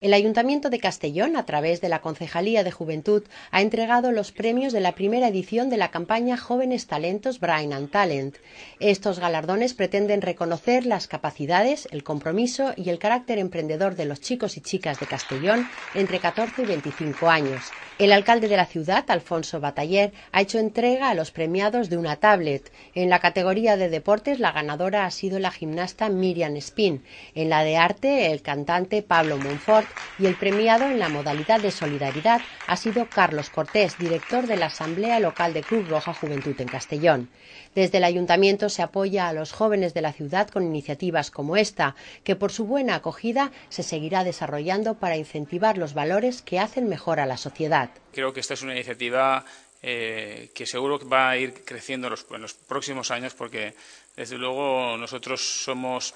El Ayuntamiento de Castellón, a través de la Concejalía de Juventud, ha entregado los premios de la primera edición de la campaña Jóvenes Talentos Brain and Talent. Estos galardones pretenden reconocer las capacidades, el compromiso y el carácter emprendedor de los chicos y chicas de Castellón entre 14 y 25 años. El alcalde de la ciudad, Alfonso Bataller, ha hecho entrega a los premiados de una tablet. En la categoría de deportes, la ganadora ha sido la gimnasta Miriam Spin, en la de arte, el cantante Pablo Monfort y el premiado en la modalidad de solidaridad ha sido Carlos Cortés, director de la Asamblea Local de Cruz Roja Juventud en Castellón. Desde el ayuntamiento se apoya a los jóvenes de la ciudad con iniciativas como esta, que por su buena acogida se seguirá desarrollando para incentivar los valores que hacen mejor a la sociedad. Creo que esta es una iniciativa eh, que seguro que va a ir creciendo en los próximos años porque, desde luego, nosotros somos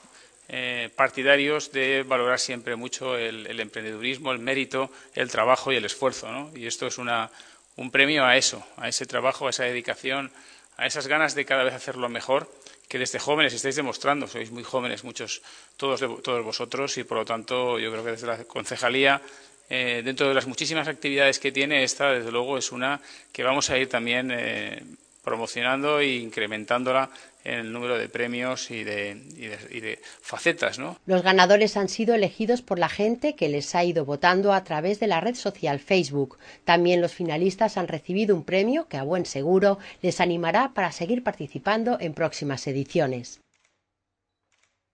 eh, partidarios de valorar siempre mucho el, emprendedurismo, el mérito, el trabajo y el esfuerzo. ¿no? Y esto es una, un premio a eso, a ese trabajo, a esa dedicación, a esas ganas de cada vez hacerlo mejor que desde jóvenes estáis demostrando, sois muy jóvenes muchos, todos, todos vosotros, y por lo tanto yo creo que desde la concejalía eh, dentro de las muchísimas actividades que tiene, esta desde luego es una que vamos a ir también eh, promocionando e incrementándola en el número de premios y de, facetas. Los ganadores han sido elegidos por la gente que les ha ido votando a través de la red social Facebook. También los finalistas han recibido un premio que a buen seguro les animará para seguir participando en próximas ediciones.